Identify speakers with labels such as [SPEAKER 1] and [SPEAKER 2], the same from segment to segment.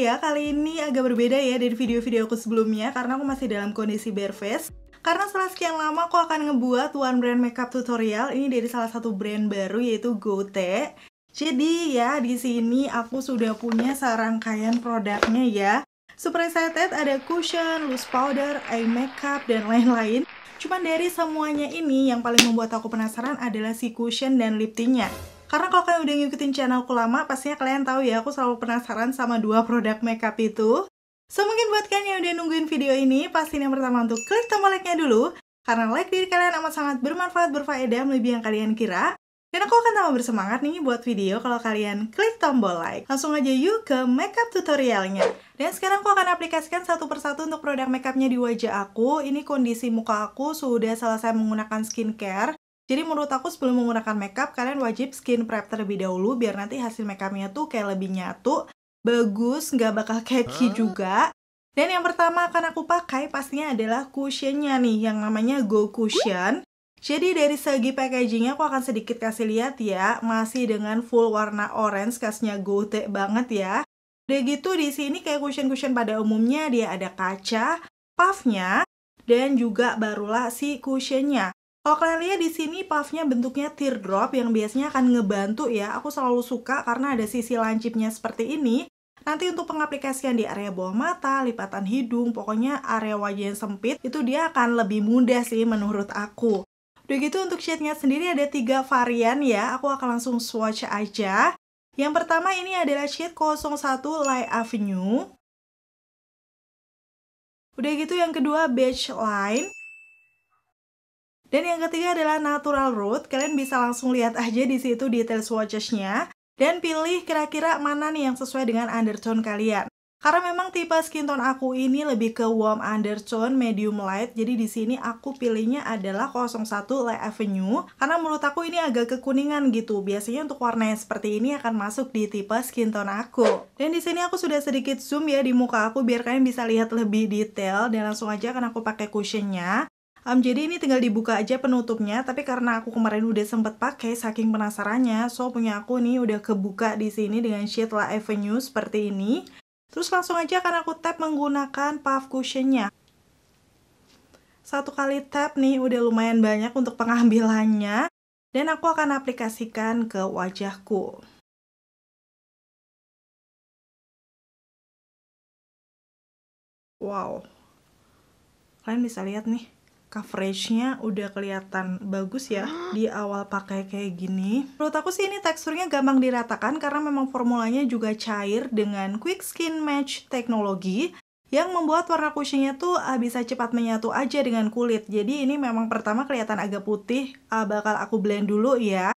[SPEAKER 1] ya, kali ini agak berbeda ya dari video-video aku sebelumnya karena aku masih dalam kondisi bare face. Karena setelah sekian lama aku akan ngebuat one brand makeup tutorial ini dari salah satu brand baru yaitu Gote. Jadi ya di sini aku sudah punya serangkaian produknya ya. Super excited ada cushion, loose powder, eye makeup dan lain-lain. Cuman dari semuanya ini yang paling membuat aku penasaran adalah si cushion dan lip tintnya. Karena kalau kalian udah ngikutin channelku lama, pastinya kalian tahu ya aku selalu penasaran sama dua produk makeup itu. So mungkin buat kalian yang udah nungguin video ini, pastiin yang pertama untuk klik tombol like-nya dulu. Karena like diri kalian amat sangat bermanfaat, berfaedah, lebih yang kalian kira. Dan aku akan tambah bersemangat nih buat video kalau kalian klik tombol like. Langsung aja yuk ke makeup tutorialnya. Dan sekarang aku akan aplikasikan satu persatu untuk produk makeupnya di wajah aku. Ini kondisi muka aku sudah selesai menggunakan skincare. Jadi menurut aku sebelum menggunakan makeup, kalian wajib skin prep terlebih dahulu biar nanti hasil makeupnya tuh kayak lebih nyatu, bagus, nggak bakal catchy huh? Ah. juga. Dan yang pertama akan aku pakai pastinya adalah cushionnya nih, yang namanya Go Cushion. Jadi dari segi packagingnya aku akan sedikit kasih lihat ya, masih dengan full warna orange, khasnya gote banget ya. Udah gitu di sini kayak cushion-cushion pada umumnya dia ada kaca, puffnya, dan juga barulah si cushionnya. Kalau kalian lihat di sini puffnya bentuknya teardrop yang biasanya akan ngebantu ya. Aku selalu suka karena ada sisi lancipnya seperti ini. Nanti untuk pengaplikasian di area bawah mata, lipatan hidung, pokoknya area wajah yang sempit, itu dia akan lebih mudah sih menurut aku. Udah gitu untuk shade-nya sendiri ada tiga varian ya, aku akan langsung swatch aja. Yang pertama ini adalah shade 01 Light Avenue. Udah gitu yang kedua Beige Line. Dan yang ketiga adalah natural root. Kalian bisa langsung lihat aja di situ detail swatchesnya dan pilih kira-kira mana nih yang sesuai dengan undertone kalian. Karena memang tipe skin tone aku ini lebih ke warm undertone, medium light. Jadi di sini aku pilihnya adalah 01 Light Avenue karena menurut aku ini agak kekuningan gitu. Biasanya untuk warna yang seperti ini akan masuk di tipe skin tone aku. Dan di sini aku sudah sedikit zoom ya di muka aku biar kalian bisa lihat lebih detail dan langsung aja akan aku pakai cushionnya. Um, jadi ini tinggal dibuka aja penutupnya, tapi karena aku kemarin udah sempet pakai saking penasarannya, so punya aku nih udah kebuka di sini dengan sheet La Avenue seperti ini. Terus langsung aja akan aku tap menggunakan puff cushionnya. Satu kali tap nih udah lumayan banyak untuk pengambilannya, dan aku akan aplikasikan ke wajahku. Wow, kalian bisa lihat nih coveragenya udah kelihatan bagus ya di awal pakai kayak gini. Menurut aku sih ini teksturnya gampang diratakan karena memang formulanya juga cair dengan quick skin match teknologi yang membuat warna kusinya tuh ah, bisa cepat menyatu aja dengan kulit. Jadi ini memang pertama kelihatan agak putih, ah, bakal aku blend dulu ya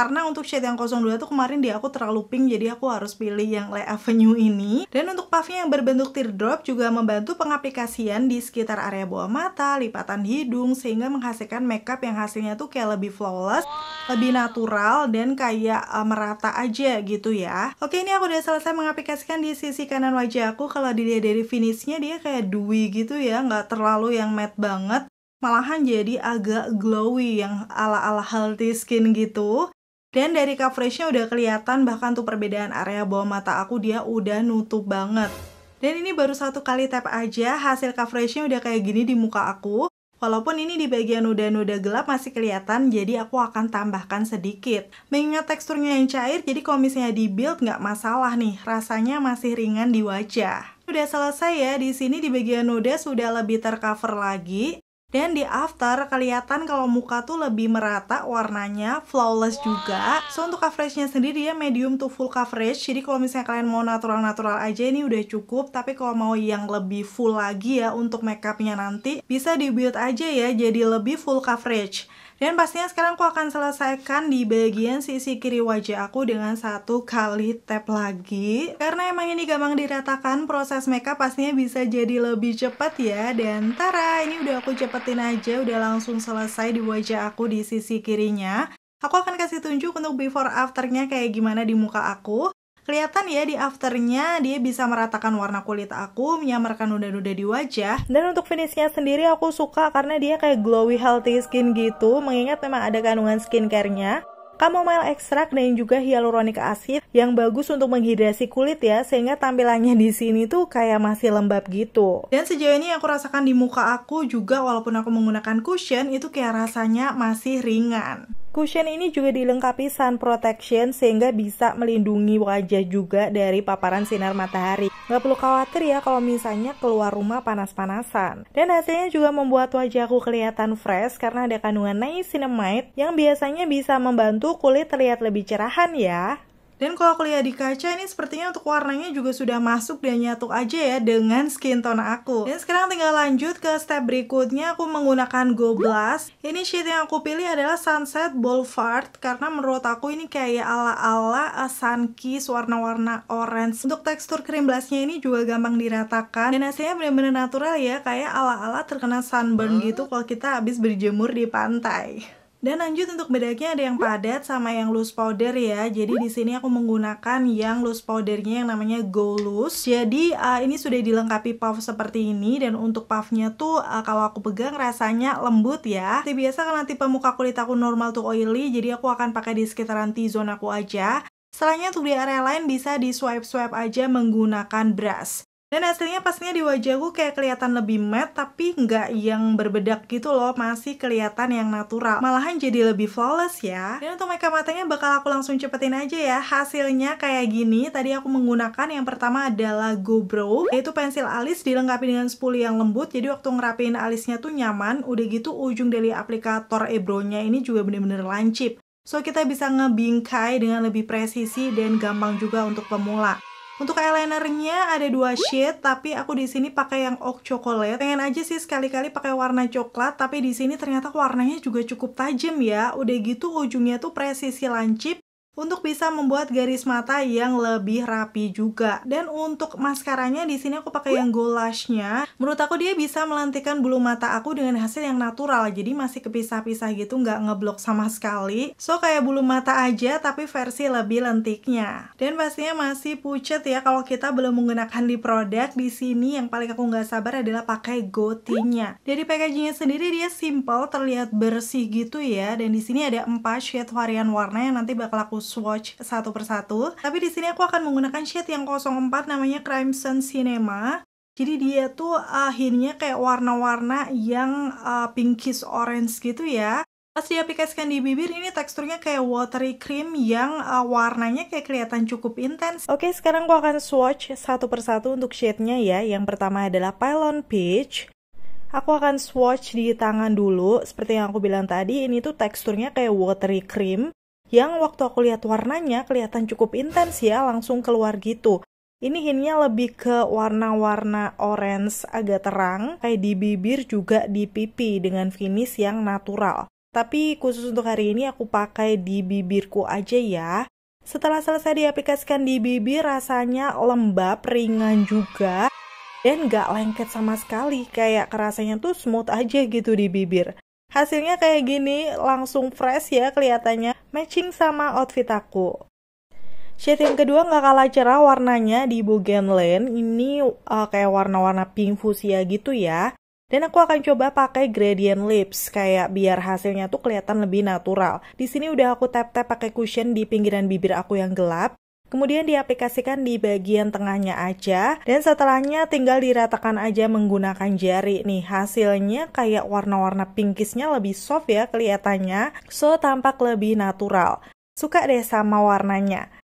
[SPEAKER 1] karena untuk shade yang 02 tuh kemarin dia aku terlalu pink jadi aku harus pilih yang Le Avenue ini dan untuk puffnya yang berbentuk teardrop juga membantu pengaplikasian di sekitar area bawah mata, lipatan hidung sehingga menghasilkan makeup yang hasilnya tuh kayak lebih flawless lebih natural dan kayak uh, merata aja gitu ya Oke ini aku udah selesai mengaplikasikan di sisi kanan wajah aku kalau dilihat dari finishnya dia kayak dewy gitu ya nggak terlalu yang matte banget malahan jadi agak glowy yang ala-ala healthy skin gitu dan dari coveragenya udah kelihatan bahkan tuh perbedaan area bawah mata aku dia udah nutup banget. Dan ini baru satu kali tap aja, hasil coveragenya udah kayak gini di muka aku. Walaupun ini di bagian noda-noda gelap masih kelihatan, jadi aku akan tambahkan sedikit. Mengingat teksturnya yang cair, jadi kalau misalnya di build nggak masalah nih, rasanya masih ringan di wajah. Udah selesai ya, di sini di bagian noda sudah lebih tercover lagi. Dan di after kelihatan kalau muka tuh lebih merata warnanya, flawless juga. So untuk coveragenya sendiri dia ya, medium to full coverage. Jadi kalau misalnya kalian mau natural-natural aja ini udah cukup. Tapi kalau mau yang lebih full lagi ya untuk makeupnya nanti bisa dibuild aja ya jadi lebih full coverage. Dan pastinya sekarang aku akan selesaikan di bagian sisi kiri wajah aku dengan satu kali tap lagi. Karena emang ini gampang diratakan, proses makeup pastinya bisa jadi lebih cepat ya. Dan tara, ini udah aku cepetin aja, udah langsung selesai di wajah aku di sisi kirinya. Aku akan kasih tunjuk untuk before afternya kayak gimana di muka aku. Kelihatan ya di afternya dia bisa meratakan warna kulit aku, menyamarkan noda-noda di wajah. Dan untuk finishnya sendiri aku suka karena dia kayak glowy healthy skin gitu, mengingat memang ada kandungan skincarenya, nya chamomile extract dan juga hyaluronic acid yang bagus untuk menghidrasi kulit ya sehingga tampilannya di sini tuh kayak masih lembab gitu. Dan sejauh ini aku rasakan di muka aku juga walaupun aku menggunakan cushion itu kayak rasanya masih ringan. Cushion ini juga dilengkapi sun protection sehingga bisa melindungi wajah juga dari paparan sinar matahari. Gak perlu khawatir ya kalau misalnya keluar rumah panas-panasan. Dan hasilnya juga membuat wajahku kelihatan fresh karena ada kandungan niacinamide yang biasanya bisa membantu kulit terlihat lebih cerahan ya. Dan kalau aku lihat di kaca ini sepertinya untuk warnanya juga sudah masuk dan nyatu aja ya dengan skin tone aku. Dan sekarang tinggal lanjut ke step berikutnya aku menggunakan Go Blast. Ini shade yang aku pilih adalah Sunset Boulevard karena menurut aku ini kayak ala-ala eh, sun kiss warna-warna orange. Untuk tekstur cream blushnya ini juga gampang diratakan dan hasilnya benar benar natural ya kayak ala-ala terkena sunburn gitu kalau kita habis berjemur di pantai. Dan lanjut untuk bedaknya ada yang padat sama yang loose powder ya. Jadi di sini aku menggunakan yang loose powdernya yang namanya Go Loose. Jadi uh, ini sudah dilengkapi puff seperti ini dan untuk puffnya tuh uh, kalau aku pegang rasanya lembut ya. Tapi biasa karena tipe muka kulit aku normal tuh oily, jadi aku akan pakai di sekitaran T-zone aku aja. Setelahnya untuk di area lain bisa di swipe-swipe aja menggunakan brush. Dan hasilnya pastinya di wajahku kayak kelihatan lebih matte tapi nggak yang berbedak gitu loh, masih kelihatan yang natural. Malahan jadi lebih flawless ya. Dan untuk makeup matanya bakal aku langsung cepetin aja ya. Hasilnya kayak gini. Tadi aku menggunakan yang pertama adalah Go Brow, yaitu pensil alis dilengkapi dengan spoolie yang lembut. Jadi waktu ngerapiin alisnya tuh nyaman. Udah gitu ujung dari aplikator ebronya ini juga bener-bener lancip. So kita bisa ngebingkai dengan lebih presisi dan gampang juga untuk pemula. Untuk eyelinernya ada dua shade, tapi aku di sini pakai yang oak chocolate. Pengen aja sih sekali-kali pakai warna coklat, tapi di sini ternyata warnanya juga cukup tajam ya. Udah gitu ujungnya tuh presisi lancip untuk bisa membuat garis mata yang lebih rapi juga. Dan untuk maskaranya di sini aku pakai yang Gold nya Menurut aku dia bisa melantikan bulu mata aku dengan hasil yang natural. Jadi masih kepisah-pisah gitu, nggak ngeblok sama sekali. So kayak bulu mata aja tapi versi lebih lentiknya. Dan pastinya masih pucet ya kalau kita belum menggunakan di produk Di sini yang paling aku nggak sabar adalah pakai gotinya. Dari packagingnya sendiri dia simple, terlihat bersih gitu ya. Dan di sini ada 4 shade varian warna yang nanti bakal aku swatch satu persatu. Tapi di sini aku akan menggunakan shade yang 04 namanya Crimson Cinema. Jadi dia tuh akhirnya eh, kayak warna-warna yang uh, pinkish orange gitu ya. Pas diaplikasikan di bibir, ini teksturnya kayak watery cream yang uh, warnanya kayak kelihatan cukup intens. Oke, sekarang aku akan swatch satu persatu untuk shade-nya ya. Yang pertama adalah Pylon Peach. Aku akan swatch di tangan dulu. Seperti yang aku bilang tadi, ini tuh teksturnya kayak watery cream yang waktu aku lihat warnanya kelihatan cukup intens ya, langsung keluar gitu. Ini hintnya lebih ke warna-warna orange agak terang, kayak di bibir juga di pipi dengan finish yang natural. Tapi khusus untuk hari ini aku pakai di bibirku aja ya. Setelah selesai diaplikasikan di bibir rasanya lembab, ringan juga dan gak lengket sama sekali kayak kerasanya tuh smooth aja gitu di bibir. Hasilnya kayak gini, langsung fresh ya kelihatannya, matching sama outfit aku. Shade yang kedua nggak kalah cerah warnanya di Bogan Lane, ini uh, kayak warna-warna pink fuchsia gitu ya. Dan aku akan coba pakai gradient lips, kayak biar hasilnya tuh kelihatan lebih natural. Di sini udah aku tap-tap pakai cushion di pinggiran bibir aku yang gelap, Kemudian diaplikasikan di bagian tengahnya aja dan setelahnya tinggal diratakan aja menggunakan jari nih. Hasilnya kayak warna-warna pinkisnya lebih soft ya kelihatannya, so tampak lebih natural. Suka deh sama warnanya.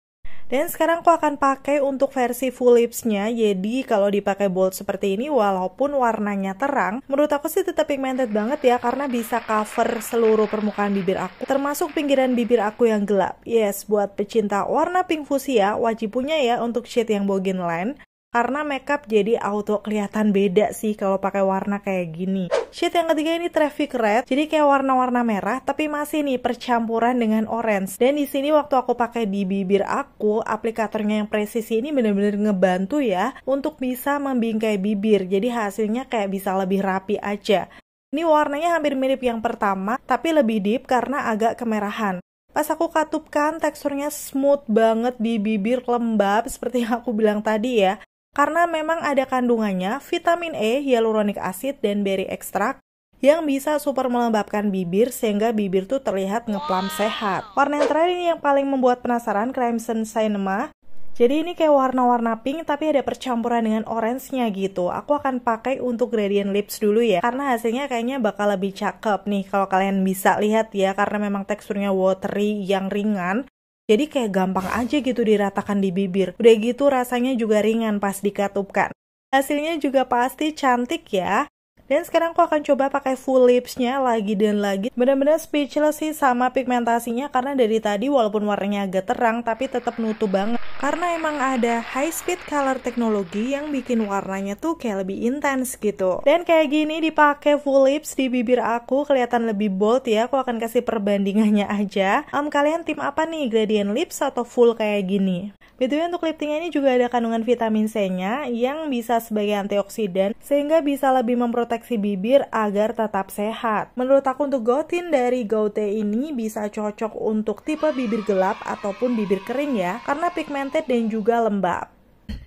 [SPEAKER 1] Dan sekarang aku akan pakai untuk versi full lipsnya, jadi kalau dipakai bold seperti ini walaupun warnanya terang, menurut aku sih tetap pigmented banget ya karena bisa cover seluruh permukaan bibir aku, termasuk pinggiran bibir aku yang gelap. Yes, buat pecinta warna pink fuchsia wajib punya ya untuk shade yang bogin line karena makeup jadi auto kelihatan beda sih kalau pakai warna kayak gini. Shade yang ketiga ini traffic red, jadi kayak warna-warna merah tapi masih nih percampuran dengan orange. Dan di sini waktu aku pakai di bibir aku, aplikatornya yang presisi ini bener-bener ngebantu ya untuk bisa membingkai bibir. Jadi hasilnya kayak bisa lebih rapi aja. Ini warnanya hampir mirip yang pertama, tapi lebih deep karena agak kemerahan. Pas aku katupkan, teksturnya smooth banget di bibir lembab, seperti yang aku bilang tadi ya karena memang ada kandungannya vitamin E, hyaluronic acid, dan berry extract yang bisa super melembabkan bibir sehingga bibir tuh terlihat ngeplam sehat. Warna yang terakhir ini yang paling membuat penasaran Crimson Cinema. Jadi ini kayak warna-warna pink tapi ada percampuran dengan orange-nya gitu. Aku akan pakai untuk gradient lips dulu ya karena hasilnya kayaknya bakal lebih cakep nih kalau kalian bisa lihat ya karena memang teksturnya watery yang ringan jadi kayak gampang aja gitu diratakan di bibir. Udah gitu rasanya juga ringan pas dikatupkan. Hasilnya juga pasti cantik ya. Dan sekarang aku akan coba pakai full lipsnya lagi dan lagi. Bener-bener speechless sih sama pigmentasinya karena dari tadi walaupun warnanya agak terang tapi tetap nutup banget karena emang ada high speed color teknologi yang bikin warnanya tuh kayak lebih intens gitu dan kayak gini dipakai full lips di bibir aku kelihatan lebih bold ya aku akan kasih perbandingannya aja um, kalian tim apa nih gradient lips atau full kayak gini BTW untuk liptingnya ini juga ada kandungan vitamin C-nya yang bisa sebagai antioksidan sehingga bisa lebih memproteksi bibir agar tetap sehat. Menurut aku untuk gotin dari Gaute ini bisa cocok untuk tipe bibir gelap ataupun bibir kering ya karena pigmented dan juga lembab.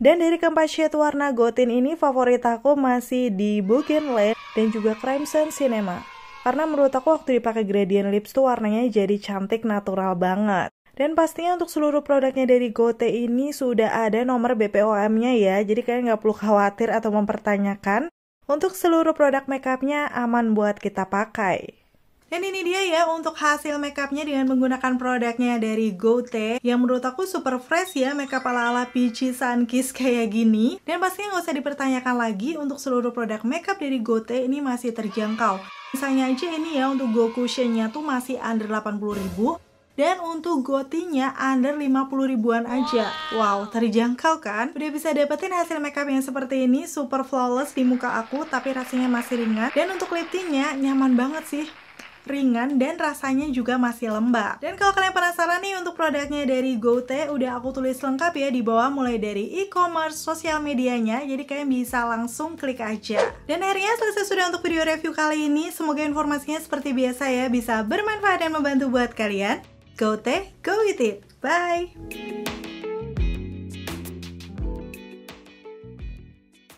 [SPEAKER 1] Dan dari keempat shade warna gotin ini favorit aku masih di Bougainville dan juga Crimson Cinema. Karena menurut aku waktu dipakai gradient lips tuh warnanya jadi cantik natural banget. Dan pastinya untuk seluruh produknya dari Gote ini sudah ada nomor BPOM-nya ya, jadi kalian nggak perlu khawatir atau mempertanyakan. Untuk seluruh produk makeupnya aman buat kita pakai. Dan ini dia ya untuk hasil makeupnya dengan menggunakan produknya dari Gote yang menurut aku super fresh ya makeup ala-ala Peachy Sun Kiss kayak gini. Dan pastinya nggak usah dipertanyakan lagi untuk seluruh produk makeup dari Gote ini masih terjangkau. Misalnya aja ini ya untuk go cushionnya tuh masih under 80 ribu dan untuk gotinya under 50 ribuan aja. Wow, terjangkau kan? Udah bisa dapetin hasil makeup yang seperti ini, super flawless di muka aku, tapi rasanya masih ringan. Dan untuk lip nyaman banget sih ringan dan rasanya juga masih lembab. Dan kalau kalian penasaran nih untuk produknya dari GoTe, udah aku tulis lengkap ya di bawah mulai dari e-commerce, sosial medianya, jadi kalian bisa langsung klik aja. Dan akhirnya selesai sudah untuk video review kali ini, semoga informasinya seperti biasa ya bisa bermanfaat dan membantu buat kalian. Go there, go with it. Bye.